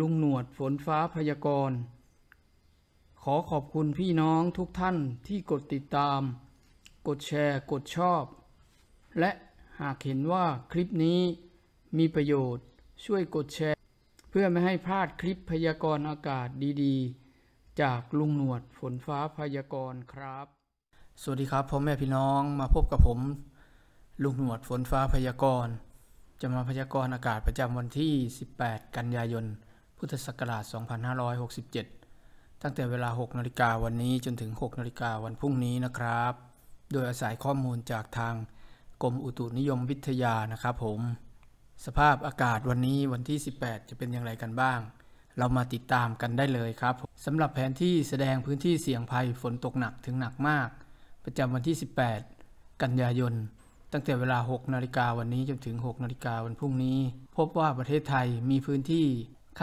ลุงหนวดฝนฟ้าพยากรณ์ ขอขอบคุณพี่น้องทุกท่านที่กดติดตาม กดแชร์กดชอบ และหากเห็นว่าคลิปนี้มีประโยชน์ช่วยกดแชร์ เพื่อไม่ให้พลาดคลิปพยากรณ์อากาศดีๆ จากลุงหนวดฝนฟ้าพยากรณ์ครับ สวัสดีครับพ่อแม่พี่น้องมาพบกับผม ลุงหนวดฝนฟ้าพยากรณ์ จะมาพยากรณ์อากาศประจำวันที่ 18 กันยายนพุทธศักราช2567 ตั้งแต่เวลา 6นาฬิกาวันนี้จนถึง 6นาฬิกาวันพรุ่งนี้นะครับ โดยอาศัยข้อมูลจากทางกรมอุตุนิยมวิทยานะครับผม สภาพอากาศวันนี้วันที่ 18 จะเป็นอย่างไรกันบ้าง เรามาติดตามกันได้เลยครับ สำหรับแผนที่แสดงพื้นที่เสี่ยงภัยฝนตกหนักถึงหนักมาก ประจำวันที่ 18 กันยายน ตั้งแต่เวลา6นาฬิกาวันนี้จนถึง6นาฬิกาวันพรุ่งนี้ พบว่าประเทศไทยมีพื้นที่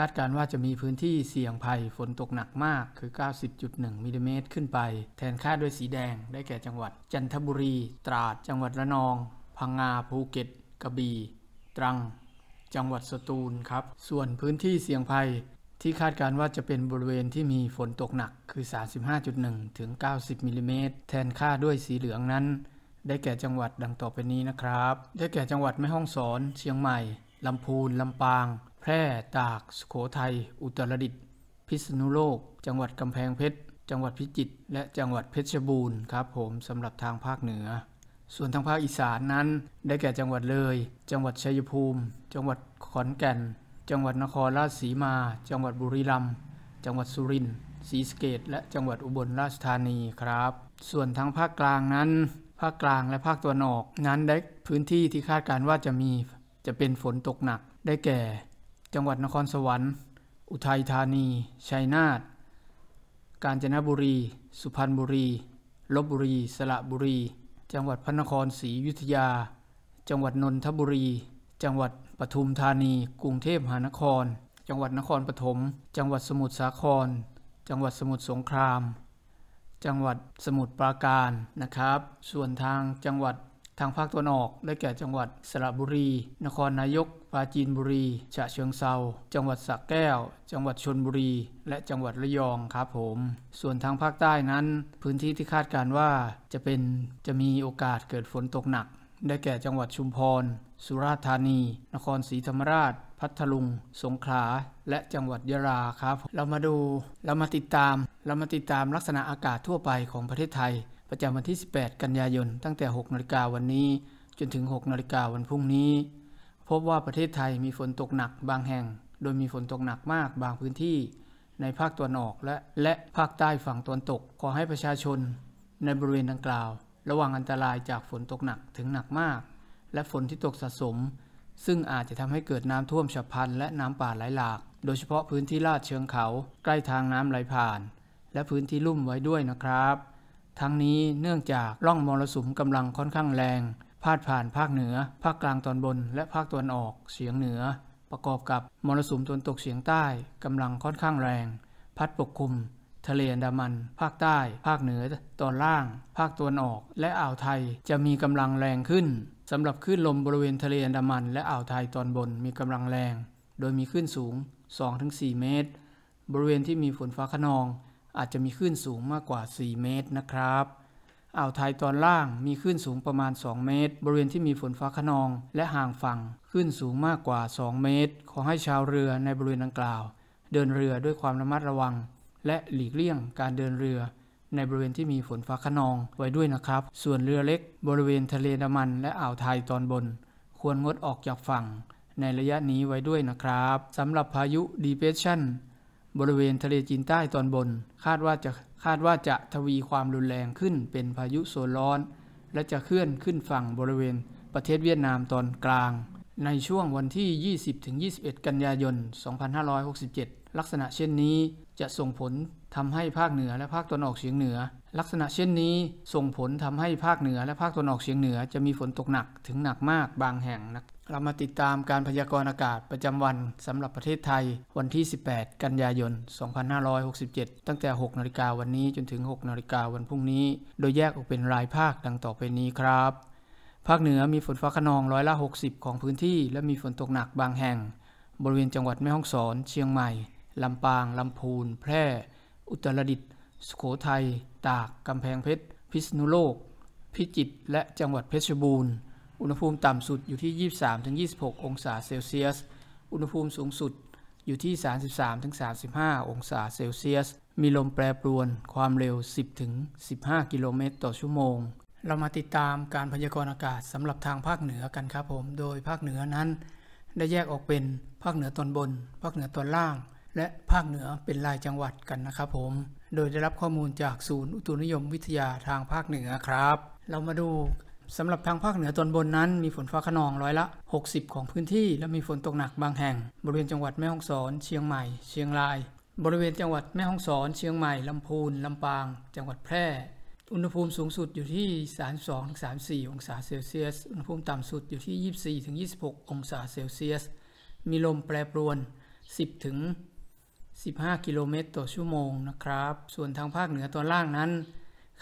คาดการว่าจะมีพื้นที่เสี่ยงภัย ฝนตกหนักมากคือ 90.1มิลิเมตรขึ้นไป แทนค่าด้วยสีแดง ได้แก่จังหวัดจันทบุรี ตราด จังหวัดระนองพังงาภูเก็ตกระบี่ตรัง จังหวัดสตูลครับส่วนพื้นที่เสี่ยงภัย ที่คาดการว่าจะเป็นบริเวณที่มีฝนตกหนักคือ 35.1 ถึง 90มิลิเมตรแทนค่าด้วยสีเหลืองนั้น ได้แก่จังหวัดดังต่อไปนี้นะครับ ได้แก่จังหวัดแม่ฮ่องสอน เชียงใหม่ลำพูนลำปางแพร่ตาก สุโขทัยอุตรดิตถ์พิษณุโลก จังหวัดกำแพงเพชร จังหวัดพิจิตรและจังหวัดเพชรบูรณ์ครับผมสำหรับทางภาคเหนือ ส่วนทางภาคอีสานนั้น ได้แก่จังหวัดเลย จังหวัดชัยภูมิ จังหวัดขอนแก่น จังหวัดนครราชสีมา จังหวัดบุรีรัมย์จังหวัดสุรินทร์ศรีสะเกดและ จังหวัดอุบลราชธานีครับ ส่วนทางภาคกลางนั้น ภาคกลางและภาคตะวันออกนั้นได้พื้นที่ที่คาดการณ์ว่าจะมี จะเป็นฝนตกหนักได้แก่จังหวัดนครสวรรค์ อุทัยธานี ชัยนาท กาญจนบุรี สุพรรณบุรีลบบุรี สระบุรี จังหวัดพระนครศรีอยุธยา จังหวัดนนทบุรี จังหวัดปทุมธานี กรุงเทพมหานคร จังหวัดนครปฐม จังหวัดสมุทรสาคร จังหวัดสมุทรสงคราม จังหวัดสมุทรปราการ นะครับ ส่วนทางจังหวัดทางภาคตะวันออก ได้แก่ จังหวัดสระบุรี นครนายกปราจีนบุรี ฉะเชิงเซาจังหวัดสระแก้ว จังหวัดชนบุรี และจังหวัดระยองครับผม ส่วนทางภาคใต้นั้น พื้นที่ที่คาดการว่าจะเป็นจะมีโอกาสเกิดฝนตกหนัก ได้แก่จังหวัดชุมพร สุราษฎร์ธานี นครศรีธรรมราช พัทลุง สงขลา และจังหวัดยะลาครับ เรามาดู เรามาติดตาม เรามาติดตามลักษณะอากาศทั่วไปของประเทศไทยประจำวันที่ 18 กันยายน ตั้งแต่6นาฬิกาวันนี้จนถึง 6 นาฬิกาวันพรุ่งนี้พบว่าประเทศไทยมีฝนตกหนักบางแห่ง โดยมีฝนตกหนักมากบางพื้นที่ ในภาคตะวันออกและและภาคใต้ฝั่งตะวันตก ขอให้ประชาชนในบริเวณดังกล่าว ระวังอันตรายจากฝนตกหนักถึงหนักมาก และฝนที่ตกสะสม ซึ่งอาจจะทำให้เกิดน้ำท่วมฉับพลันและน้ำป่าไหลหลากโดยเฉพาะพื้นที่ลาดเชิงเขาใกล้ทางน้ำไหลผ่าน และพื้นที่ลุ่มไว้ด้วยนะครับ ทั้งนี้เนื่องจากร่องมรสุมกำลังค่อนข้างแรงพาดผ่านภาคเหนือ ภาคกลางตอนบน และภาคตะวันออกเฉียงเหนือ ประกอบกับมรสุมตะวันตกเฉียงใต้กำลังค่อนข้างแรง พัดปกคลุม ทะเลอันดามัน ภาคใต้ ภาคเหนือ ตอนล่าง ภาคตะวันออก และอ่าวไทยจะมีกำลังแรงขึ้นสำหรับคลื่นลมบริเวณทะเลอันดามันและอ่าวไทยตอนบน มีกำลังแรง โดยมีคลื่นสูง 2-4 เมตร บริเวณที่มีฝนฟ้าขนอง อาจจะมีคลื่นสูงมากกว่า 4 เมตรนะครับอ่าวไทยตอนล่างมีคลื่นสูงประมาณ 2 เมตร บริเวณที่มีฝนฟ้าขนอง และห่างฝั่งคลื่นสูงมากกว่า 2 เมตร ขอให้ชาวเรือในบริเวณดังกล่าว เดินเรือด้วยความระมัดระวัง และหลีกเลี่ยงการเดินเรือในบริเวณที่มีฝนฟ้าขนองไว้ด้วยนะครับ ส่วนเรือเล็กบริเวณทะเลดามันและอ่าวไทยตอนบน ควรงดออกจากฝั่ง ในระยะนี้ไว้ด้วยนะครับ สำหรับพายุดีเพชชันบริเวณทะเลจีนใต้ตอนบนคาดว่าจะคาดว่าจะทวีความรุนแรงขึ้นเป็นพายุโซนร้อน และจะเคลื่อนขึ้นฝั่งบริเวณ ประเทศเวียดนามตอนกลาง ในช่วงวันที่ 20-21 กันยายน 2567 ลักษณะเช่นนี้จะส่งผลทำให้ภาคเหนือและภาคตะวันออกเฉียงเหนือ ลักษณะเช่นนี้ส่งผลทำให้ภาคเหนือและภาคตะวันออกเฉียงเหนือจะมีฝนตกหนักถึงหนักมากบางแห่งเรามาติดตามการพยากรณ์อากาศประจำวันสำหรับประเทศไทยวันที่ 18 กันยายน 2567 ตั้งแต่ 6นาฬิกาวันนี้จนถึง 6นาฬิกาวันพรุ่งนี้ โดยแยกออกเป็นรายภาคดังต่อไปนี้ครับ ภาคเหนือมีฝนฟ้าขนองร้อยละ 60 ของพื้นที่ และมีฝนตกหนักบางแห่ง บริเวณจังหวัดแม่ฮ่องสอน เชียงใหม่ ลำปาง ลำพูนแพร่ อุตรดิตถ์สุโขทัยตากกำแพงเพชรพิษณุโลก พิจิตรและจังหวัดเพชรบูรณ์อุณหภูมิต่ำสุด อยู่ที่ 23-26 องศาเซลเซียส อุณหภูมิสูงสุดอยู่ที่ 33-35 องศาเซลเซียส มีลมแปรปรวนความเร็ว 10-15 กิโลเมตรต่อชั่วโมง เรามาติดตามการพยากรณ์อากาศสำหรับทางภาคเหนือกันครับผม โดยภาคเหนือนั้น ได้แยกออกเป็นภาคเหนือตอนบน ภาคเหนือตอนล่าง และภาคเหนือเป็นรายจังหวัดกันนะครับผม โดยได้รับข้อมูลจากศูนย์อุตุนิยมวิทยาทางภาคเหนือครับ เรามาดูสำหรับทางภาคเหนือตอนบนนั้นมีฝนฟ้าขนองร้อยละ 60 ของพื้นที่และมีฝนตกหนักบางแห่งบริเวณจังหวัดแม่ฮ่องสอน เชียงใหม่เชียงราย บริเวณจังหวัดแม่ฮ่องสอนเชียงใหม่ ลำพูนลำปาง จังหวัดแพร่ อุณหภูมิสูงสุดอยู่ที่32-34 องศาเซลเซียส อุณหภูมิต่ำสุดอยู่ที่ 24-26 องศาเซลเซียส มีลมแปรปรวน 10ถึง15 กิโลเมตรต่อชั่วโมงนะครับ ส่วนทางภาคเหนือตอนล่างนั้น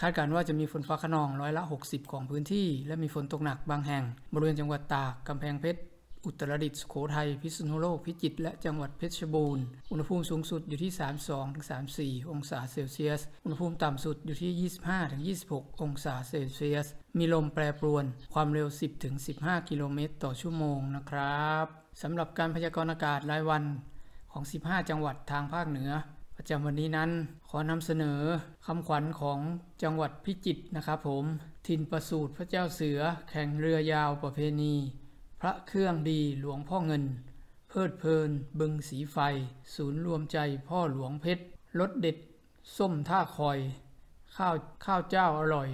คาดการณ์ว่าจะมีฝนฟ้าขนองร้อยละ 60 ของพื้นที่และมีฝนตกหนักบางแห่ง บริเวณจังหวัดตาก กำแพงเพชร อุตรดิตถ์สุโขทัยพิษณุโลกพิจิตรและจังหวัดเพชรบูรณ์อุณหภูมิสูงสุดอยู่ที่ 32-34 องศาเซลเซียส อุณหภูมิต่ำสุดอยู่ที่ 25-26 องศาเซลเซียส มีลมแปรปรวนความเร็ว 10-15 กิโลเมตรต่อชั่วโมงนะครับสำหรับการพยากรณ์อากาศรายวันของ 15 จังหวัดทางภาคเหนือประจำวันนี้นั้นขอนำเสนอคำขวัญของจังหวัดพิจิตรนะครับผมถิ่นประสูตรพระเจ้าเสือ แข่งเรือยาวประเพณี พระเครื่องดีหลวงพ่อเงิน เพิดเพลินบึงสีไฟศูนย์รวมใจพ่อหลวงเพชรรสเด็ดส้มท่าคอย ข้าวข้าวเจ้าอร่อย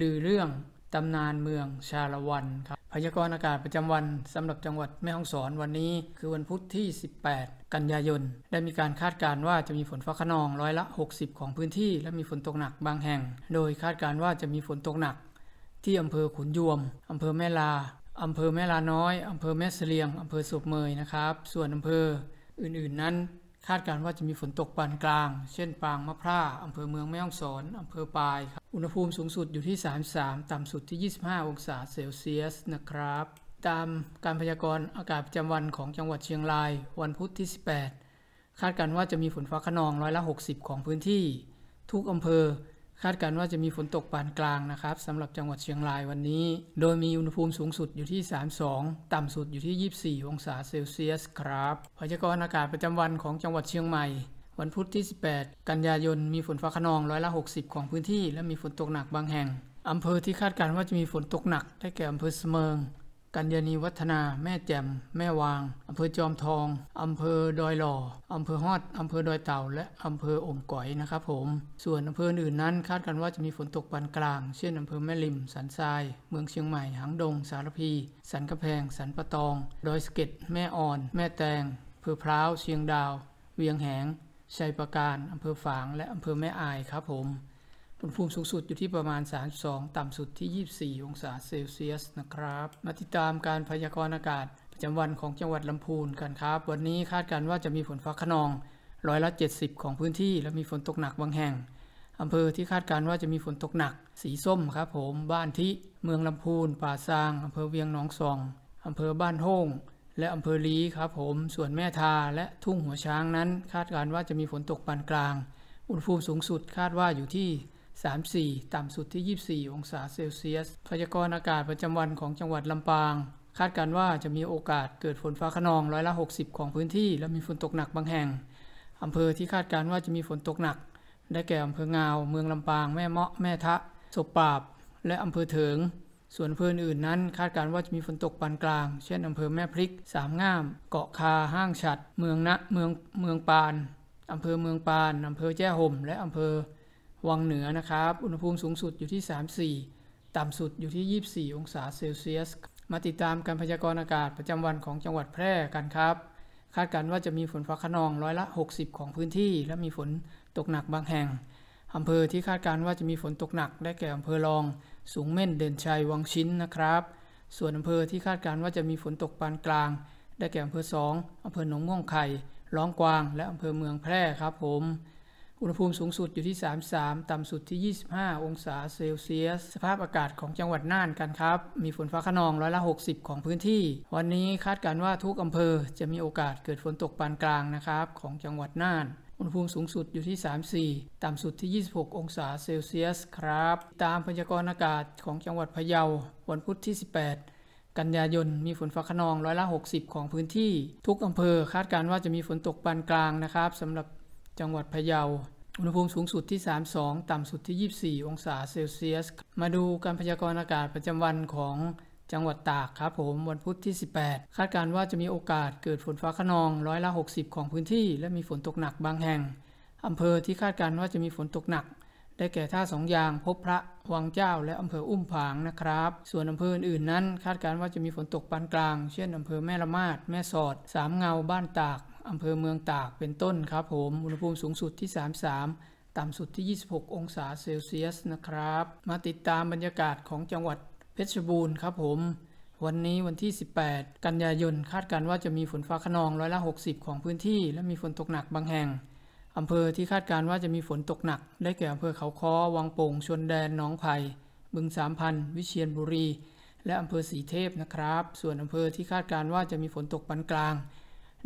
ลือเรื่องตำนานเมืองชาละวันครับพยากรณ์อากาศประจำวันสำหรับจังหวัดแม่ฮ่องสอนวันนี้ คือวันพุธที่ 18 กันยายนได้มีการคาดการณ์ว่าจะมีฝนฟ้าขนองร้อยละ 60 ของพื้นที่ และมีฝนตกหนักบางแห่ง โดยคาดการณ์ว่าจะมีฝนตกหนัก ที่อำเภอขุนยวมอำเภอแม่ลาอำเภอแม่ลาน้อยอำเภอแม่เสลียงอำเภอสุบเมยนะครับ ส่วนอำเภออื่นๆ นั้นคาดการณ์ว่าจะมีฝนตกปานกลาง เช่น ปางมะพร้าอำเภอเมืองแม่ฮ่องสอน อำเภอปายครับอุณหภูมิสูงสุดอยู่ที่ 33 ต่ำสุดที่ 25 องศาเซลเซียสนะครับ ตามการพยากรณ์อากาศประจำวันของจังหวัดเชียงราย วันพุธที่ 18 คาดการณ์ว่าจะมีฝนฟ้าขนองร้อยละ 60 ของพื้นที่ ทุกอำเภอคาดการณ์ว่าจะมีฝนตกปานกลางนะครับสำหรับจังหวัดเชียงรายวันนี้ โดยมีอุณหภูมิสูงสุดอยู่ที่ 32 ต่ำสุดอยู่ที่ 24 องศาเซลเซียสครับ พยากรณ์อากาศประจำวันของจังหวัดเชียงใหม่ วันพุธที่ 18 กันยายนมีฝนฟ้าขนองร้อยละ 60 ของพื้นที่และมีฝนตกหนักบางแห่งอำเภอที่คาดการณ์ว่าจะมีฝนตกหนักได้แก่อำเภอเสมิงกัญญาณีวัฒนาแม่แจ่มแม่วางอำเภอจอมทองอำเภอดอยหล่ออำเภอฮอดอำเภอดอยเต่าและอำเภออมก๋อยนะครับผม ส่วนอำเภออื่นนั้นคาดกันว่าจะมีฝนตกปานกลางเช่นอำเภอแม่ริมสันทราย เมืองเชียงใหม่หางดงสารพีสันกระแพงสันปะตองดอยสะเก็ดแม่อ่อน แม่แตงอำเภอพร้าวเชียงดาว เวียงแหงชัยประการอำเภอฝางและอำเภอแม่อายครับผมอุณหภูมิสูงสุดอยู่ที่ประมาณ 32 ต่ำสุดที่ 24 องศาเซลเซียส นะครับ มาติดตามการพยากรณ์อากาศ ประจำวันของจังหวัดลำพูนกันครับ วันนี้คาดการณ์ว่าจะมีฝนฟ้าขนองร้อยละ 70 ของพื้นที่ และมีฝนตกหนักบางแห่งอำเภอที่คาดการณ์ว่าจะมีฝนตกหนัก สีส้มครับผม บ้านที่ เมืองลำพูน ป่าซางอำเภอเวียงหนองซองอำเภอบ้านโฮงและอำเภอลี ครับ ผม ส่วนแม่ทาและทุ่งหัวช้างนั้นคาดการณ์ว่าจะมีฝนตกปานกลาง อุณหภูมิสูงสุดคาดว่าอยู่ที่34 ต่ำสุดที่ 24 องศาเซลเซียส พยากรณ์อากาศประจำวันของจังหวัดลำปาง คาดการว่าจะมีโอกาสเกิดฝนฟ้าขนองร้อยละ 60 ของพื้นที่ และมีฝนตกหนักบางแห่งอำเภอที่คาดการว่าจะมีฝนตกหนัก ได้แก่อำเภองาว เมืองลำปางแม่เมาะแม่ทะศบปราบ และอำเภอเถิง ส่วนอำเภออื่นนั้นคาดการว่าจะมีฝนตกปานกลางเช่นอำเภอแม่พริกสามงาม เกาะคาห้างฉัด เมืองนะเมืองเมืองปานอำเภอเมืองปานอำเภอแจ้ห่มและอำเภอวังเหนือนะครับ อุณหภูมิสูงสุดอยู่ที่ 34 ต่ำสุดอยู่ที่ 24 องศาเซลเซียส มาติดตามการพยากรณ์อากาศประจำวันของจังหวัดแพร่กันครับ คาดการณ์ว่าจะมีฝนฟ้าขนองร้อยละ 60 ของพื้นที่ และมีฝนตกหนักบางแห่งอำเภอที่คาดการณ์ว่าจะมีฝนตกหนัก ได้แก่อำเภอรอง สูงเม่น เด่นชัย วังชิ้นนะครับ ส่วนอำเภอที่คาดการณ์ว่าจะมีฝนตกปานกลาง ได้แก่อำเภอสองอำเภอหนองม่วงไข่ร้องกวาง และอำเภอเมืองแพร่ครับผมอุณหภูมิสูงสุดอยู่ที่ 33 ต่ำสุดที่ 25 องศาเซลเซียส สภาพอากาศของจังหวัดน่านกันครับ มีฝนฟ้าขนองร้อยละ 60 ของพื้นที่ วันนี้คาดการณ์ว่าทุกอำเภอจะมีโอกาสเกิดฝนตกปานกลางนะครับของจังหวัดน่าน อุณหภูมิสูงสุดอยู่ที่ 34ต่ำสุดที่ 26 องศาเซลเซียสครับ ตามพยากรณ์อากาศของจังหวัดพะเยา วันพุธที่ 18 กันยายน มีฝนฟ้าขนองร้อยละ60 ของพื้นที่ ทุกอำเภอคาดการณ์ว่าจะมีฝนตกปานกลางนะครับสำหรับจังหวัดพะเยาอุณหภูมิสูงสุดที่ 32 ต่ำสุดที่ 24 องศาเซลเซียส มาดูการพยากรณ์อากาศประจำวันของจังหวัดตากครับผมวันพุธที่ 18 คาดการว่าจะมีโอกาสเกิดฝนฟ้าขนอง ร้อยละ 60 ของพื้นที่และมีฝนตกหนักบางแห่งอำเภอที่คาดการว่าจะมีฝนตกหนักได้แก่ท่าสองยางพบพระวังเจ้าและอำเภออุ้มผางนะครับ ส่วนอำเภออื่นๆ นั้น คาดการว่าจะมีฝนตกปานกลางเช่นอำเภอแม่ละมาดแม่สอดสามเงาบ้านตากอำเภอเมืองตากเป็นต้นครับผม อุณหภูมิสูงสุดที่ 33 ต่ำสุดที่ 26 องศาเซลเซียสนะครับ มาติดตามบรรยากาศของจังหวัดเพชรบูรณ์ครับผม วันนี้วันที่ 18 กันยายน คาดการว่าจะมีฝนฟ้าขนองร้อยละ 60 ของพื้นที่ และมีฝนตกหนักบางแห่ง อำเภอที่คาดการว่าจะมีฝนตกหนัก ได้แก่อำเภอเขาค้อ วังโป่งชนแดนหนองไผ่บึงสามพันวิเชียรบุรี และอำเภอสีเทพนะครับส่วนอำเภอที่คาดการว่าจะมีฝนตกปานกลาง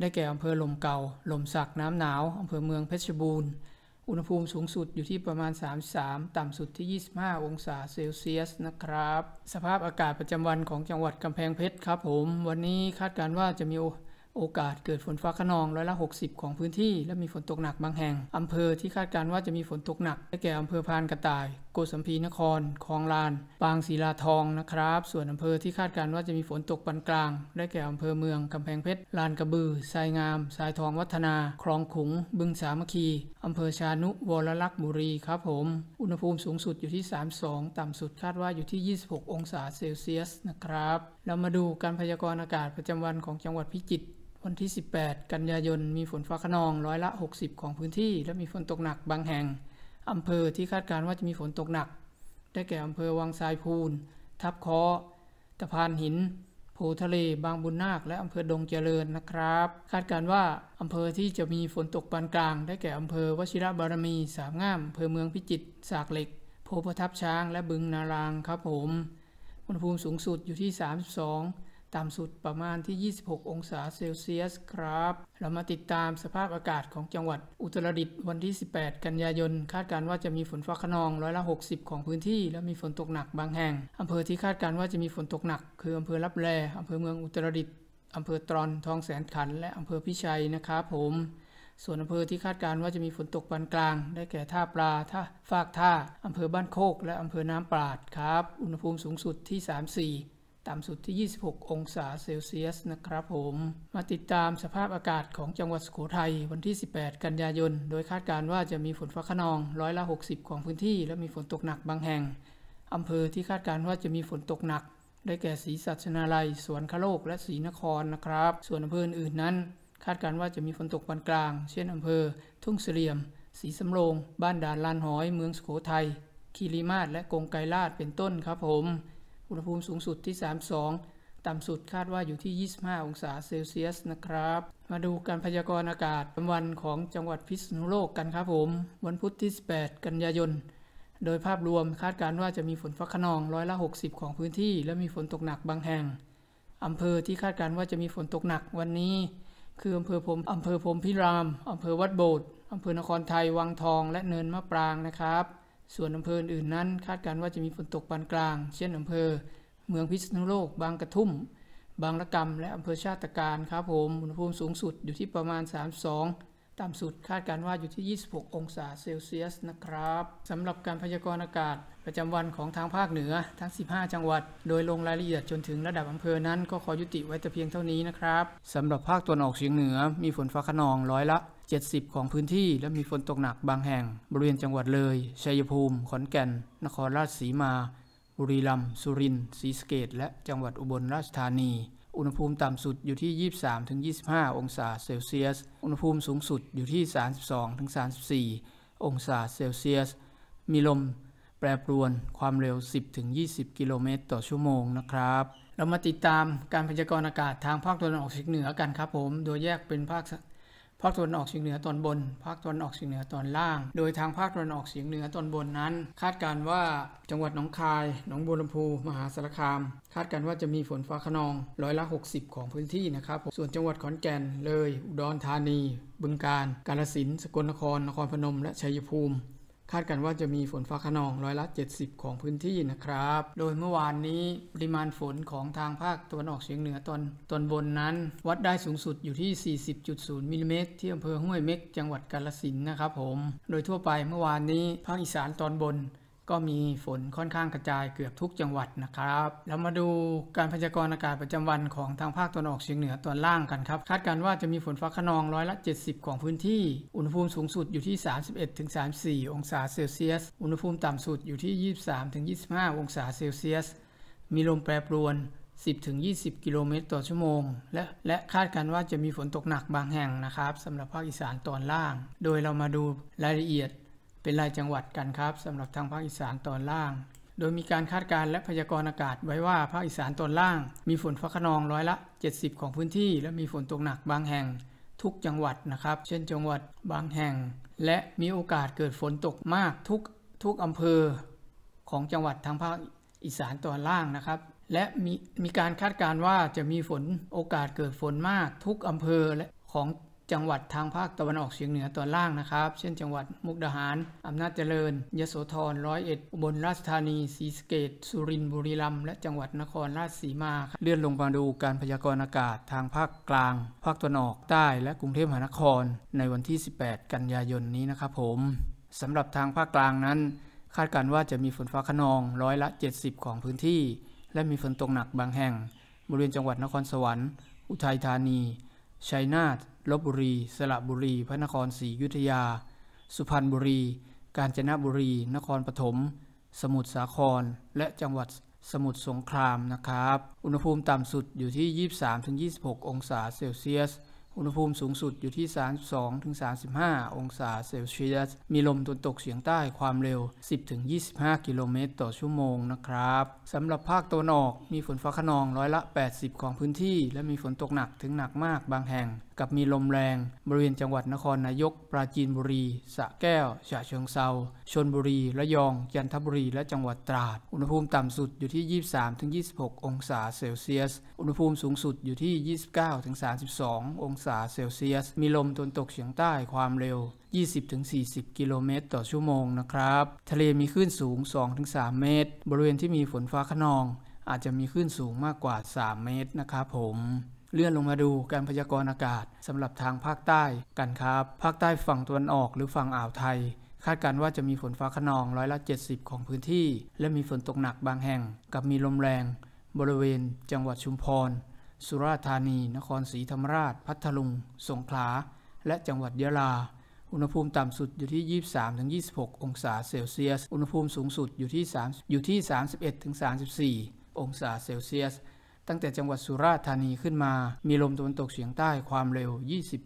ได้แก่อำเภอลมเก่า ลมสักน้ำหนาว อำเภอเมืองเพชรบูรณ์อุณหภูมิสูงสุดอยู่ที่ประมาณ 33 ต่ำสุดที่ 25 องศาเซลเซียสนะครับ สภาพอากาศประจำวันของจังหวัดกำแพงเพชรครับผม วันนี้คาดการว่าจะมีโอกาสเกิดฝนฟ้าขนองร้อยละ 60 ของพื้นที่และมีฝนตกหนักบางแห่ง อำเภอที่คาดการว่าจะมีฝนตกหนักได้แก่อำเภอพานกระต่ายกสัมพีนคร คลองลาน บางศิลาทองนะครับ ส่วนอำเภอที่คาดการณ์ว่าจะมีฝนตกปานกลาง ได้แก่ อำเภอเมือง กำแพงเพชร ลานกระบือ ทรายงาม ทรายทองวัฒนา คลองขุงบึงสามัคคี อำเภอชานุ วรลักษ์บุรี ครับผม อุณหภูมิสูงสุดอยู่ที่ 32 ต่ำสุดคาดว่าอยู่ที่ 26 องศาเซลเซียสนะครับ เรามาดูการพยากรณ์อากาศประจำวันของจังหวัดพิจิตร วันที่ 18 กันยายน มีฝนฟ้าขนอง ร้อยละ 60 ของพื้นที่ และมีฝนตกหนักบางแห่งอำเภอที่คาดการณ์ว่าจะมีฝนตกหนัก ได้แก่อำเภอวังทรายพูนทับคอตะพานหินโพทะเลบางบุญนาคและอำเภอดงเจริญนะครับ คาดการณ์ว่าอำเภอที่จะมีฝนตกปานกลาง ได้แก่อำเภอวชิระบารมีสามงามอำเภอเมืองพิจิตรสากเหล็ก โพประทับช้าง และบึงนารางครับผมอุณหภูมิสูงสุดอยู่ที่ 32ต่ำสุดประมาณที่ 26 องศาเซลเซียส ครับ เรามาติดตามสภาพอากาศของจังหวัดอุตรดิตถ์วันที่ 18 กันยายน คาดการณ์ว่าจะมีฝนฟ้าขนองร้อยละ 60 ของพื้นที่ และมี ฝนตกหนักบางแห่งอำเภอที่คาดการณ์ว่าจะมีฝนตกหนักคืออำเภอรับแลอำเภอเมืองอุตรดิตถ์อำเภอตรอนทองแสนขัน และอำเภอพิชัยนะครับผม ส่วนอำเภอที่คาดการณ์ว่าจะมีฝนตกปานกลาง ได้แก่ท่าปลาท่าฟากท่าอำเภอบ้านโคก และอำเภอน้ำปราดครับ อุณหภูมิสูงสุดที่ 34่ำสุดที่ 26 องศาเซลเซียสนะครับผม มาติดตามสภาพอากาศของจังหวัดสุโขทัยวันที่ 18 กันยายน โดยคาดการว่าจะมีฝนฟ้าขนอง ร้อยละ 60 ของพื้นที่และมีฝนตกหนักบางแห่ง อำเภอที่คาดการว่าจะมีฝนตกหนัก ได้แก่ศรีสัชนาลัย สวนคโลกและศรีนครนะครับ ส่วนอำเภออื่นนั้น คาดการว่าจะมีฝนตกปานกลาง เช่นอำเภอ ทุ่งเสลี่ยม ศรีสำโรง บ้านด่านลานหอย เมืองสุโขทัยคีรีมาศและกงไกรลาดเป็นต้นครับผมอุณหภูมิสูงสุดที่ 32 ต่ำสุดคาดว่าอยู่ที่ 25 องศาเซลเซียสนะครับ มาดูการพยากรณ์อากาศประจำวันของจังหวัดพิษณุโลกกันครับผม วันพุธที่ 18 กันยายน โดยภาพรวมคาดการว่าจะมีฝนฟ้าขนองร้อยละ 60 ของพื้นที่และมีฝนตกหนักบางแห่ง อำเภอที่คาดการว่าจะมีฝนตกหนักวันนี้คืออำเภอพรมอำเภอพรมพิรามอำเภอวัดโบดอำเภอนครไทยวังทองและเนินมะปรางนะครับส่วนอำเภออื่นนั้น คาดการว่าจะมีฝนตกปานกลาง เช่นอำเภอ เมืองพิษณุโลก บางกระทุ่ม บางระกำและอำเภอชาติการครับผมอุณหภูมิสูงสุดอยู่ที่ประมาณ 32 ต่ำสุด คาดการว่าอยู่ที่ 26 องศาเซลเซียสนะครับ สำหรับการพยากรณ์อากาศประจำวันของทางภาคเหนือทั้ง 15 จังหวัด โดยลงรายละเอียดจนถึงระดับอำเภอนั้นก็ขอยุติไว้แต่เพียงเท่านี้นะครับสำหรับภาคตะวันออกเฉียงเหนือ มีฝนฟ้าขนองร้อยละ70ของพื้นที่และมีฝนตกหนักบางแห่งบริเวณจังหวัดเลยชัยภูมิขอนแก่น นครราชสีมา บุรีรัมย์สุรินทร์ศรีสะเกดและจังหวัดอุบลราชธานี อุณหภูมิต่ำสุดอยู่ที่ 23-25 องศาเซลเซียส อุณหภูมิสูงสุดอยู่ที่ 32-34 องศาเซลเซียส มีลมแปรปรวนความเร็ว 10-20 กิโลเมตรต่อชั่วโมงนะครับ เรามาติดตามการพยากรณ์อากาศทางภาคตะวันออกเฉียงเหนือกันครับผมโดยแยกเป็นภาคภาคตะวันออกเฉียงเหนือตอนบน ภาคตะวันออกเฉียงเหนือตอนล่าง โดยทางภาคตะวันออกเฉียงเหนือตอนบนนั้น คาดการว่าจังหวัดหนองคายหนองบัวลำพูมหาสารคาม คาดการว่าจะมีฝนฟ้าขนอง ร้อยละ 60 ของพื้นที่นะครับ ส่วนจังหวัดขอนแก่น เลย อุดรธานี บึงกาฬ กาฬสินธุ์สกลนคร นครพนม และชัยภูมิคาดกันว่าจะมีฝนฟ้าขนองร้อยละ 70 ของพื้นที่นะครับ โดยเมื่อวานนี้ ปริมาณฝนของทางภาคตะวันออกเฉียงเหนือตอนตอนบนนั้น วัดได้สูงสุดอยู่ที่ 40.0มิลลิเมตรที่อำเภอห้วยเม็กจังหวัดกาลสินนะครับผม โดยทั่วไปเมื่อวานนี้ภาคอีสานตอนบนก็มีฝนค่อนข้างกระจายเกือบทุกจังหวัดนะครับ แล้วมาดูการพยากรณ์อากาศประจำวันของทางภาคตะวันออกเฉียงเหนือตอนล่างกันครับ คาดการณ์ว่าจะมีฝนฟ้าขนองร้อยละ 70 ของพื้นที่ อุณหภูมิสูงสุดอยู่ที่ 31-34 องศาเซลเซียส อุณหภูมิต่ำสุดอยู่ที่ 23-25 องศาเซลเซียส มีลมแปรปรวน 10-20 กิโลเมตรต่อชั่วโมง และและคาดการณ์ว่าจะมีฝนตกหนักบางแห่งนะครับสำหรับภาคอีสานตอนล่าง โดยเรามาดูรายละเอียดเป็นรายจังหวัดกันครับสำหรับทางภาคอีสานตอนล่าง โดยมีการคาดการณ์และพยากรณ์อากาศไว้ว่าภาคอีสานตอนล่าง มีฝนฟ้าขนองร้อยละ 70 ของพื้นที่ และมีฝนตกหนักบางแห่ง ทุกจังหวัดนะครับเช่นจังหวัดบางแห่ง และมีโอกาสเกิดฝนตกมากทุกทุกอำเภอของจังหวัดทางภาคอีสานตอนล่างนะครับ และมีมีการคาดการณ์ว่าจะมีฝนโอกาสเกิดฝนมาก ทุกอำเภอและของจังหวัดทางภาคตะวันออกเฉียงเหนือตอนล่างนะครับ เช่นจังหวัดมุกดาหารอำนาจเจริญยโสธร ร้อยเอ็ดอุบลราชธานีศรีสะเกดสุรินทร์บุรีรัมย์ และจังหวัดนครราชสีมาเลื่อนลงมาดูการพยากรณ์อากาศทางภาคกลาง ภาคตะวันออกใต้ และกรุงเทพมหานคร ในวันที่ 18 กันยายนนี้นะครับผม สำหรับทางภาคกลางนั้น คาดการว่าจะมีฝนฟ้าขนองร้อยละ 70 ของพื้นที่ และมีฝนตกหนักบางแห่ง บริเวณจังหวัดนครสวรรค์ อุทัยธานีชัยนาทลบบุรี สระบุรี พระนครศรียุธยา สุพรรณบุรี กาญจนบุรี นครปฐมสมุทรสาคร และจังหวัดสมุทรสงครามนะครับ อุณหภูมิต่ำสุดอยู่ที่ 23-26 องศาเซลเซียสอุณหภูมิสูงสุดอยู่ที่ 32-35 องศาเซลเซียส มีลมตนตกเฉียงใต้ความเร็ว 10-25 กิโลเมตรต่อชั่วโมงนะครับ สำหรับภาคตะวันออกมีฝนฟ้าขนองร้อยละ 80 ของพื้นที่ และมีฝนตกหนักถึงหนักมากบางแห่งกับมีลมแรง บริเวณจังหวัดนครนายก ปราจีนบุรี สะแก้ว ฉะเชิงเซาชนบุรีระยอง จันทบุรีและจังหวัดตราดอุณหภูมิต่ำสุดอยู่ที่ 23-26 องศาเซลเซียส อุณหภูมิสูงสุดอยู่ที่ 29-32 องศาเซลเซียส มีลมตนตกเฉียงใต้ความเร็ว 20-40 กิโลเมตรต่อชั่วโมงนะครับ ทะเลมีคลื่นสูง 2-3 เมตร บริเวณที่มีฝนฟ้าขนอง อาจจะมีคลื่นสูงมากกว่า 3 เมตรนะครับผมเลื่อนลงมาดูการพยากรณ์อากาศสำหรับทางภาคใต้กันครับ ภาคใต้ฝั่งตะวันออกหรือฝั่งอ่าวไทย คาดการว่าจะมีฝนฟ้าขนองร้อยละ 70 ของพื้นที่ และมีฝนตกหนักบางแห่ง กับมีลมแรงบริเวณ จังหวัดชุมพรสุราษฎร์ธานี นครศรีธรรมราช พัทลุงสงขลา และจังหวัดยะลาอุณหภูมิต่ำสุดอยู่ที่ 23-26 องศาเซลเซียส อุณหภูมิสูงสุดอยู่ที่3อยู่ที่31-34 องศาเซลเซียสตั้งแต่จังหวัดสุราษฎร์ธานีขึ้นมา มีลมตะวันตกเฉียงใต้ความเร็ว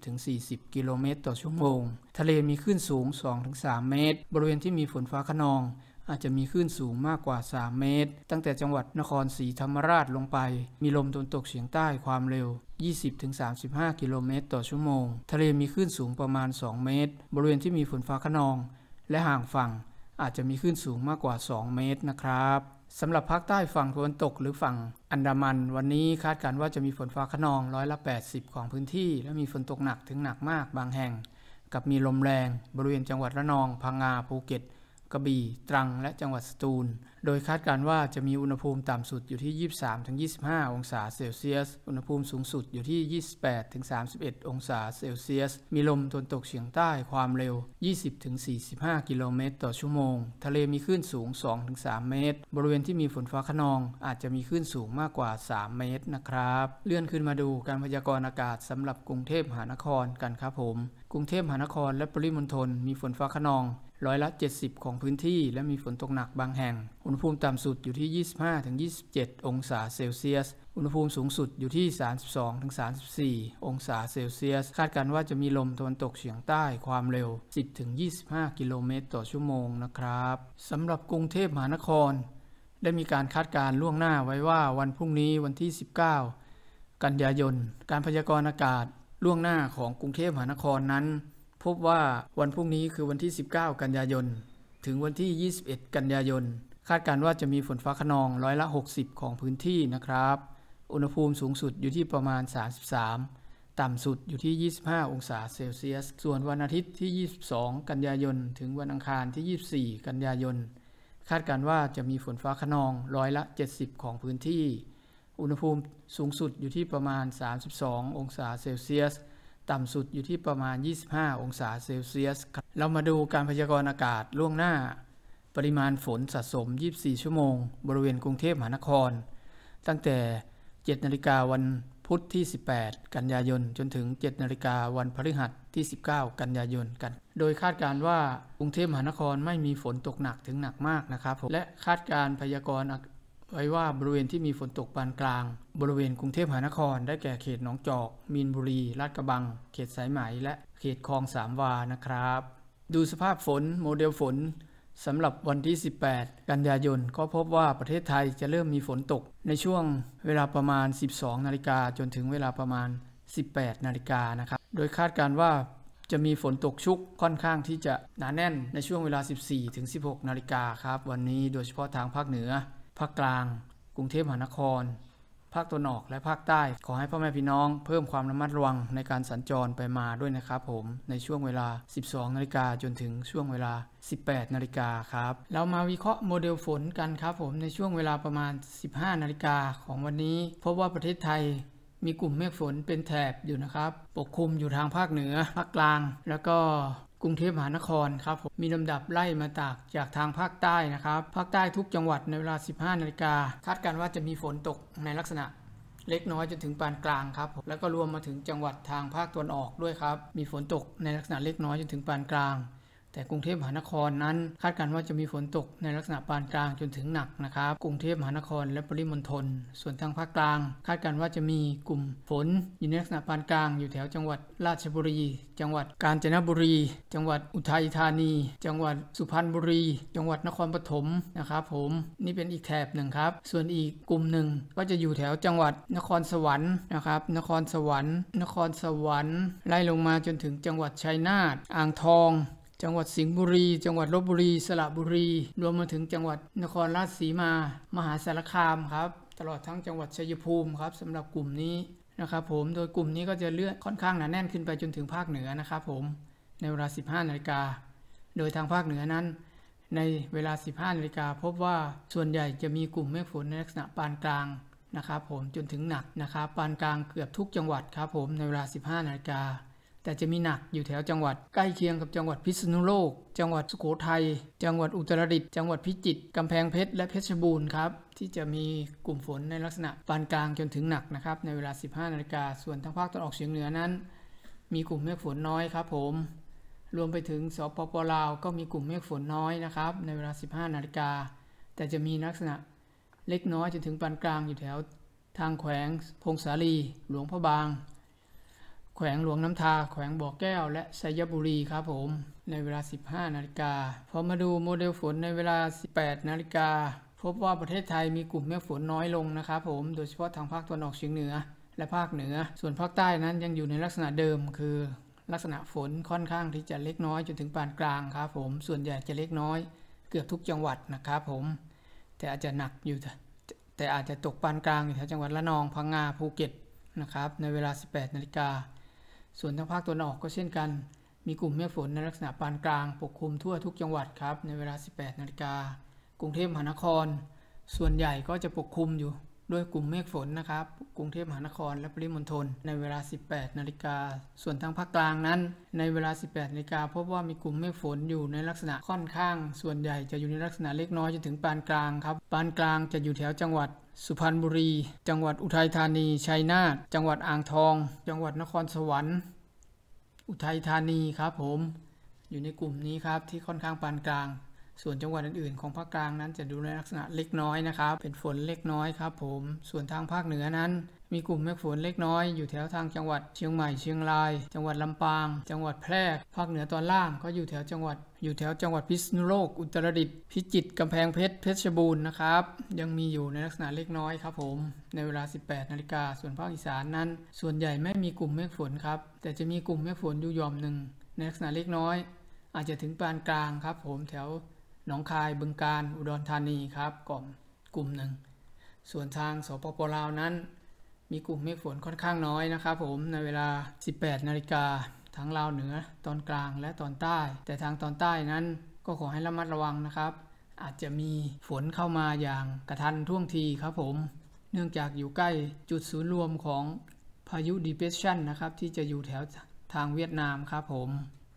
20-40 กิโลเมตรต่อชั่วโมง ทะเลมีคลื่นสูง 2-3 เมตร บริเวณที่มีฝนฟ้าขนองอาจจะมีคลื่นสูงมากกว่า 3 เมตร ตั้งแต่จังหวัดนครศรีธรรมราชลงไป มีลมตะวันตกเฉียงใต้ความเร็ว 20-35 กิโลเมตรต่อชั่วโมง ทะเลมีคลื่นสูงประมาณ 2 เมตร บริเวณที่มีฝนฟ้าขนองและห่างฝั่งอาจจะมีคลื่นสูงมากกว่า 2 เมตรนะครับสำหรับภาคใต้ฝั่งตะวันตกหรือฝั่งอันดามัน วันนี้คาดการว่าจะมีฝนฟ้าขนองร้อยละ 80 ของพื้นที่ และมีฝนตกหนักถึงหนักมากบางแห่ง กับมีลมแรงบริเวณจังหวัดระนองพังงา ภูเก็ตกระบี่ ตรัง และจังหวัดสตูล โดยคาดการว่าจะมีอุณหภูมิต่ำสุดอยู่ที่ 23-25 องศาเซลเซียส อุณหภูมิสูงสุดอยู่ที่ 28-31 องศาเซลเซียส มีลมตวนตกเฉียงใต้ความเร็ว 20-45 กิโลเมตรต่อชั่วโมง ทะเลมีคลื่นสูง 2-3 เมตร บริเวณที่มีฝนฟ้าขนองอาจจะมีคลื่นสูงมากกว่า 3 เมตรนะครับ เลื่อนขึ้นมาดูการพยากรณ์อากาศสำหรับกรุงเทพมหานครกันครับผม กรุงเทพมหานครและปริมณฑลมีฝนฟ้าขนองร้อยละ 70 ของพื้นที่และมีฝนตกหนักบางแห่ง อุณหภูมิต่ำสุดอยู่ที่ 25-27 องศาเซลเซียส อุณหภูมิสูงสุดอยู่ที่ 32-34 องศาเซลเซียส คาดการณ์ว่าจะมีลมตะวันตกเฉียงใต้ความเร็ว 10-25 กิโลเมตรต่อชั่วโมงนะครับ สำหรับกรุงเทพมหานคร ได้มีการคาดการณ์ล่วงหน้าไว้ว่าวันพรุ่งนี้วันที่ 19 กันยายนการพยากรณ์อากาศ ล่วงหน้าของกรุงเทพมหานครนั้นพบว่าวันพรุ่งนี้คือวันที่ 19 กันยายน ถึงวันที่ 21 กันยายน คาดการว่าจะมีฝนฟ้าขนองร้อยละ 60 ของพื้นที่นะครับ อุณหภูมิสูงสุดอยู่ที่ประมาณ 33 ต่ำสุดอยู่ที่ 25 องศาเซลเซียส ส่วนวันอาทิตย์ที่ 22 กันยายน ถึงวันอังคารที่ 24 กันยายน คาดการว่าจะมีฝนฟ้าขนองร้อยละ 70 ของพื้นที่ อุณหภูมิสูงสุดอยู่ที่ประมาณ 32 องศาเซลเซียสต่ำสุดอยู่ที่ประมาณ 25 องศาเซลเซียส เรามาดูการพยากรณ์อากาศล่วงหน้าปริมาณฝนสะสม 24 ชั่วโมงบริเวณกรุงเทพมหานคร ตั้งแต่ 7นาฬิกาวันพุธที่ 18 กันยายนจนถึง 7นาฬิกาวันพฤหัสที่ 19 กันยายนกัน โดยคาดการว่ากรุงเทพมหานครไม่มีฝนตกหนักถึงหนักมากนะครับและคาดการพยากรณ์ไว้ว่าบริเวณที่มีฝนตกปานกลาง บริเวณกรุงเทพมหานคร ได้แก่เขตหนองจอก มีนบุรี ลาดกระบัง เขตสายไหม และเขตคลองสามวานะครับ ดูสภาพฝนโมเดลฝนสำหรับวันที่ 18 กันยายน ก็พบว่าประเทศไทยจะเริ่มมีฝนตกในช่วงเวลาประมาณ 12นาฬิกาจนถึงเวลาประมาณ 18นาฬิกานะครับ โดยคาดการว่าจะมีฝนตกชุกค่อนข้างที่จะหนาแน่นในช่วงเวลา 14-16นาฬิกาครับ วันนี้โดยเฉพาะทางภาคเหนือภาคกลาง กรุงเทพมหานคร ภาคตะวันออก และภาคใต้ ขอให้พ่อแม่พี่น้องเพิ่มความระมัดระวังในการสัญจรไปมาด้วยนะครับผม ในช่วงเวลา 12 นาฬิกาจนถึงช่วงเวลา 18 นาฬิกาครับ เรามาวิเคราะห์โมเดลฝนกันครับผมในช่วงเวลาประมาณ 15 นาฬิกาของวันนี้พบว่าประเทศไทยมีกลุ่มเมฆฝนเป็นแถบอยู่นะครับ ปกคลุมอยู่ทางภาคเหนือ ภาคกลาง แล้วก็กรุงเทพมหานครครับผมมีลำดับไล่มาตากจากทางภาคใต้นะครับภาคใต้ทุกจังหวัดในเวลา 15นาฬิกาคาดการว่าจะมีฝนตกในลักษณะเล็กน้อยจนถึงปานกลางครับแล้วก็รวมมาถึงจังหวัดทางภาคตะวันออกด้วยครับมีฝนตกในลักษณะเล็กน้อยจนถึงปานกลางแต่กรุงเทพมหานครนั้น คาดการณ์ว่าจะมีฝนตกในลักษณะปานกลางจนถึงหนักนะครับ กรุงเทพมหานครและปริมณฑล ส่วนทางภาคกลาง คาดการณ์ว่าจะมีกลุ่มฝนอยู่ในลักษณะปานกลางอยู่แถวจังหวัดราชบุรี จังหวัดกาญจนบุรี จังหวัดอุทัยธานี จังหวัดสุพรรณบุรี จังหวัดนครปฐมนะครับผม นี่เป็นอีกแถบหนึ่งครับ ส่วนอีกกลุ่มหนึ่งก็จะอยู่แถวจังหวัดนครสวรรค์นะครับ นครสวรรค์ นครสวรรค์ไล่ลงมาจนถึงจังหวัดชัยนาท อ่างทองจังหวัดสิงห์บุรี จังหวัดลบบุรี สระบุรี รวมมาถึงจังหวัด นครราชสีมา มหาสารคามครับ ตลอดทั้งจังหวัดชัยภูมิครับสำหรับกลุ่มนี้นะครับผม โดยกลุ่มนี้ก็จะเลื่อนค่อนข้างหนาแน่นขึ้นไปจนถึงภาคเหนือนะครับผม ในเวลา 15 นาฬิกา โดยทางภาคเหนือนั้น ในเวลา 15 นาฬิกาพบว่าส่วนใหญ่จะมีกลุ่มเมฆฝนในลักษณะปานกลางนะครับผมจนถึงหนักนะครับปานกลางเกือบทุกจังหวัดครับผมในเวลา 15 นาฬิกาแต่จะมีหนักอยู่แถวจังหวัดใกล้เคียงกับจังหวัดพิษณุโลก จังหวัดสุโขทัย จังหวัดอุตรดิตถ์จังหวัดพิจิตร กำแพงเพชร และเพชรบูรณ์ครับ ที่จะมีกลุ่มฝนในลักษณะปานกลางจนถึงหนักนะครับในเวลา 15 นาฬิกาส่วนทางภาคตะวันออกเฉียงเหนือนั้น มีกลุ่มเมฆฝนน้อยครับผม รวมไปถึงสปปลาวก็มีกลุ่มเมฆฝนน้อยนะครับในเวลา 15 นาฬิกาแต่จะมีลักษณะเล็กน้อยจนถึงปานกลางอยู่แถวทางแขวง พงศาลี หลวงพระบางแขวงหลวงน้ำทา แขวงบ่อแก้วและสยบุรีครับผม ในเวลา 15นาฬิกาพอมาดูโมเดลฝนในเวลา 18นาฬิกา พบว่าประเทศไทยมีกลุ่มเมฆฝนน้อยลงนะครับผม โดยเฉพาะทางภาคตะวันออกเฉียงเหนือ และภาคเหนือ ส่วนภาคใต้นั้นยังอยู่ในลักษณะเดิม คือลักษณะฝนค่อนข้างที่จะเล็กน้อยจนถึงปานกลางครับผม ส่วนใหญ่จะเล็กน้อย เกือบทุกจังหวัดนะครับผม แต่อาจจะหนักอยู่แต่อาจจะตกปานกลางอยู่แถวจังหวัดละนองพังงาภูเก็ตนะครับ ในเวลา 18นาฬิกาส่วนทางภาคตะวันออกก็เช่นกัน มีกลุ่มเมฆฝนในลักษณะปานกลาง ปกคลุมทั่วทุกจังหวัดครับในเวลา 18 นาฬิกา กรุงเทพมหานคร ส่วนใหญ่ก็จะปกคลุมอยู่ด้วยกลุ่มเมฆฝนนะครับ กรุงเทพมหานครและปริมณฑลในเวลา 18 นาฬิกา ส่วนทางภาคกลางนั้น ในเวลา 18นาฬิกาพบว่ามีกลุ่มเมฆฝนอยู่ในลักษณะค่อนข้าง ส่วนใหญ่จะอยู่ในลักษณะเล็กน้อยจนถึงปานกลางครับ ปานกลางจะอยู่แถวจังหวัดสุพรรณบุรี จังหวัดอุทัยธานี ชัยนาท จังหวัดอ่างทอง จังหวัดนครสวรรค์ อุทัยธานีครับผม อยู่ในกลุ่มนี้ครับที่ค่อนข้างปานกลางส่วนจังหวัดอื่นๆของภาคกลางนั้นจะดูในลักษณะเล็กน้อยนะครับ เป็นฝนเล็กน้อยครับผม ส่วนทางภาคเหนือนั้น มีกลุ่มเมฆฝนเล็กน้อยอยู่แถวทางจังหวัดเชียงใหม่ เชียงราย จังหวัดลำปาง จังหวัดแพร่ ภาคเหนือตอนล่างก็อยู่แถวจังหวัดอยู่แถวจังหวัดพิษณุโลก อุตรดิตถ์ พิจิตร กำแพงเพชร เพชรบูรณ์นะครับ ยังมีอยู่ในลักษณะเล็กน้อยครับผม ในเวลา 18นาฬิกา ส่วนภาคอีสานนั้น ส่วนใหญ่ไม่มีกลุ่มเมฆฝนครับ แต่จะมีกลุ่มเมฆฝนอยู่ย่อมหนึ่งในลักษณะเล็กน้อย อาจจะถึงปานกลางครับ ผมแถวหนองคายบึงการอุดรธานีครับกล่อมกลุ่มหนึ่ง ส่วนทางสปปลาวนั้น มีกลุ่ม เมฆฝนค่อนข้างน้อยนะครับผมในเวลา 18 นาฬิกาทั้งลาวเหนือตอนกลางและตอนใต้ แต่ทางตอนใต้นั้นก็ขอให้ระมัดระวังนะครับ อาจจะมีฝนเข้ามาอย่างกระทันท่วงทีครับผมเนื่องจากอยู่ใกล้จุดศูนย์รวมของพายุดีเพชชันนะครับที่จะอยู่แถวทางเวียดนามครับผม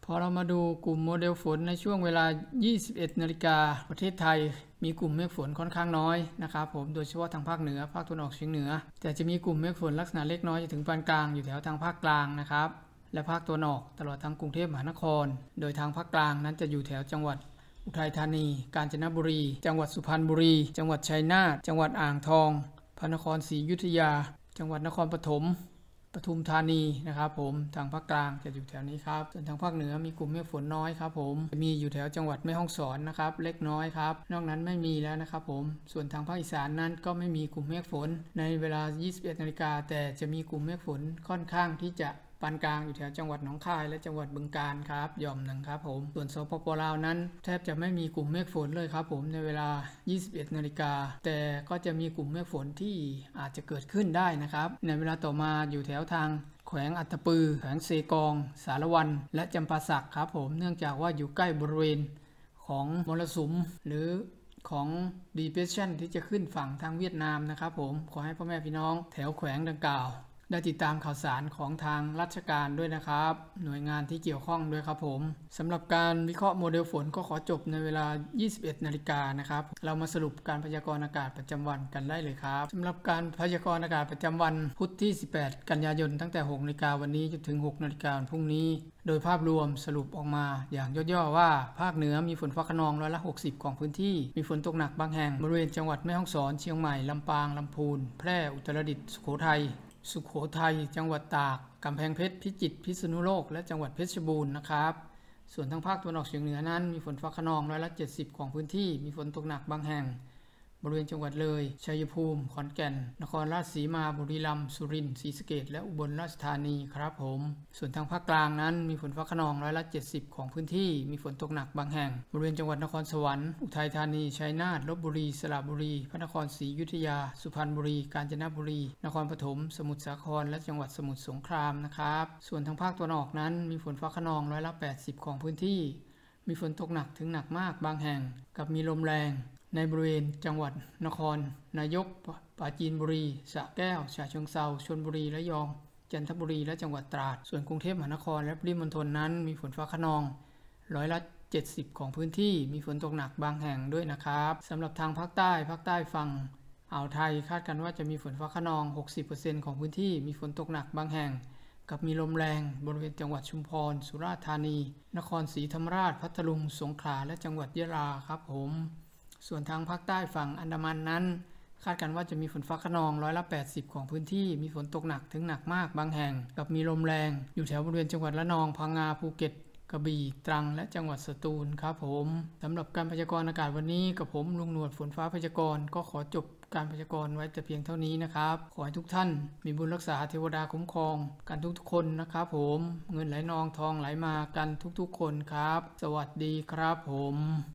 พอเรามาดูกลุ่มโมเดลฝนในช่วงเวลา 21 นาฬิกา ประเทศไทยมีกลุ่มเมฆฝนค่อนข้างน้อยนะครับ ผม โดยเฉพาะทางภาคเหนือ ภาคตะวันออกเฉียงเหนือ แต่จะมีกลุ่มเมฆฝนลักษณะเล็กน้อยจะถึงปานกลางอยู่แถวทางภาคกลางนะครับ และภาคตะวันออกตลอดทั้งกรุงเทพมหานคร โดยทางภาคกลางนั้นจะอยู่แถวจังหวัดอุทัยธานี กาญจนบุรี จังหวัดสุพรรณบุรีจังหวัดชัยนาทจังหวัดอ่างทองพระนครศรีอยุธยา จังหวัดนครปฐมปทุมธานีนะครับผมทางภาคกลางจะอยู่แถวนี้ครับส่วนทางภาคเหนือมีกลุ่มเมฆฝนน้อยครับผมมีอยู่แถวจังหวัดแม่ฮ่องสอนนะครับเล็กน้อยครับ นอกนั้นไม่มีแล้วนะครับ ผมส่วนทางภาคอีสานนั้น ก็ไม่มีกลุ่มเมฆฝน ในเวลา 21นาฬิกาแต่จะมีกลุ่มเมฆฝนค่อนข้างที่จะปานกลางอยู่แถวจังหวัดหนองคาย และจังหวัดบึงกาฬครับย่อมหนึ่งครับผมส่วนสปปลาวนั้น แทบจะไม่มีกลุ่มเมฆฝนเลยครับผมในเวลา 21 นาฬิกาแต่ก็จะมีกลุ่มเมฆฝนที่อาจจะเกิดขึ้นได้นะครับในเวลาต่อมาอยู่แถวทาง แขวงอัตปือแขวงเซกองสารวันและจำปาสักครับผมเนื่องจากว่าอยู่ใกล้บริเวณของมรสุมหรือของ depression ที่จะขึ้นฝั่งทางเวียดนามนะครับผมขอให้พ่อแม่พี่น้องแถวแขวงดังกล่าวได้ติดตามข่าวสารของทางราชการด้วยนะครับ หน่วยงานที่เกี่ยวข้องด้วยครับผมสำหรับการวิเคราะห์โมเดลฝนก็ขอจบในเวลา 21นาฬิกานะครับ เรามาสรุปการพยากรณ์อากาศประจำวันกันได้เลยครับ สำหรับการพยากรณ์อากาศประจำวันพุธที่ 18 กันยายน ตั้งแต่ 6นาฬิกาวันนี้จนถึง 6นาฬิกาพรุ่งนี้ โดยภาพรวมสรุปออกมา อย่างย่อๆว่าภาคเหนือมีฝนฟ้าขนองร้อยละ 60 ของพื้นที่ มีฝนตกหนักบางแห่งบริเวณจังหวัดแม่ฮ่องสอน เชียงใหม่ ลำปาง ลำพูน แพร่ อุตรดิตถ์สุโขทัยสุขโขทัย จังหวัดตาก กำแพงเพชร พิจิตร พิษณุโลก และจังหวัดเพชรบูรณ์นะครับ ส่วนทางภาคตะวันออกเฉียงเหนือนั้น มีฝนฟ้าขนองร้อยละ 70 ของพื้นที่ มีฝนตกหนักบางแห่งบริเวณจังหวัดเลยชัยภูมิ ขอนแก่น นครราชสีมาบุรีรัมย์สุรินทร์ศรีสะเกดและอุบลราชธานีครับผม ส่วนทางภาคกลางนั้นมีฝนฟ้าขนองร้อยละ 70 ของพื้นที่มีฝนตกหนักบางแห่ง บริเวณจังหวัดนครสวรรค์อุทัยธานีชัยนาทลบบุรี สระบุรี พระนครศรีอยุธยา สุพรรณบุรีกาญจนบุรี นครปฐมสมุทรสาครและจังหวัดสมุทรสงครามนะครับส่วนทางภาคตะวันออกนั้น มีฝนฟ้าขนองร้อยละ 80 ของพื้นที่ มีฝนตกหนักถึงหนักมาก บางแห่งกับมีลมแรงในบริเวณจังหวัดนคร นายกปราจีนบุรีสระแก้วฉะเชิงเซาชนบุรีและยอง จันทบุรีและจังหวัดตราด ส่วนกรุงเทพมหานคร และปริมณฑลนั้น มีฝนฟ้าขนอง ร้อยละ 70 ของพื้นที่มีฝนตกหนักบางแห่งด้วยนะครับ สำหรับทางภาคใต้ภาคใต้ฝั่งอ่าวไทยคาดกันว่าจะมีฝนฟ้าขนอง 60%ของพื้นที่ มีฝนตกหนัก บางแห่ง กับมีลมแรง บริเวณจังหวัดชุมพรสุราษฎร์ธานี นครศรีธรรมราช พัทลุงสงขลาและจังหวัดยะลาครับผมส่วนทางภาคใต้ฝั่งอันดามันนั้น คาดการว่าจะมีฝนฟ้าขนองร้อยละ 80 ของพื้นที่ มีฝนตกหนักถึงหนักมากบางแห่ง กับมีลมแรง อยู่แถวบริเวณจังหวัดละนอง พังงาภูเก็ตกระบี่ ตรังและจังหวัดสตูลครับผมสำหรับการพยากรณ์อากาศวันนี้กับผมลุงหนวดฝนฟ้าพยากรณ์ก็ขอจบการพยากรณ์ไว้แต่เพียงเท่านี้นะครับขอให้ทุกท่าน มีบุญรักษาเทวดาคุ้มครอง กันทุกๆ คนนะครับผม เงินไหลนองทองไหลมากันทุกๆ คนครับสวัสดีครับ ผม